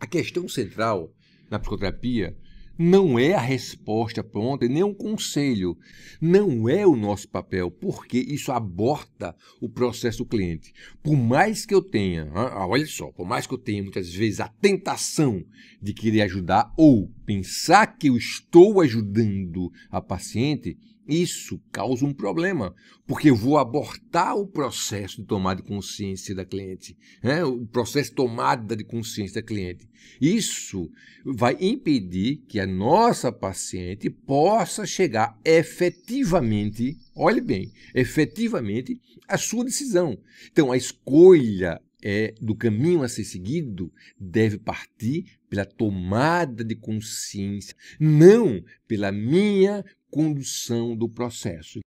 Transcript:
A questão central na psicoterapia não é a resposta pronta, nem um conselho. Não é o nosso papel, porque isso aborta o processo do cliente. Por mais que eu tenha, ah, ah, olha só, por mais que eu tenha muitas vezes a tentação de querer ajudar ou pensar que eu estou ajudando a paciente, isso causa um problema, porque eu vou abortar o processo de tomada de consciência da cliente, né? o processo de tomada de consciência da cliente. Isso vai impedir que a nossa paciente possa chegar efetivamente, olhe bem, efetivamente, à sua decisão. Então, a escolha é, do caminho a ser seguido deve partir pela tomada de consciência, não pela minha condução do processo.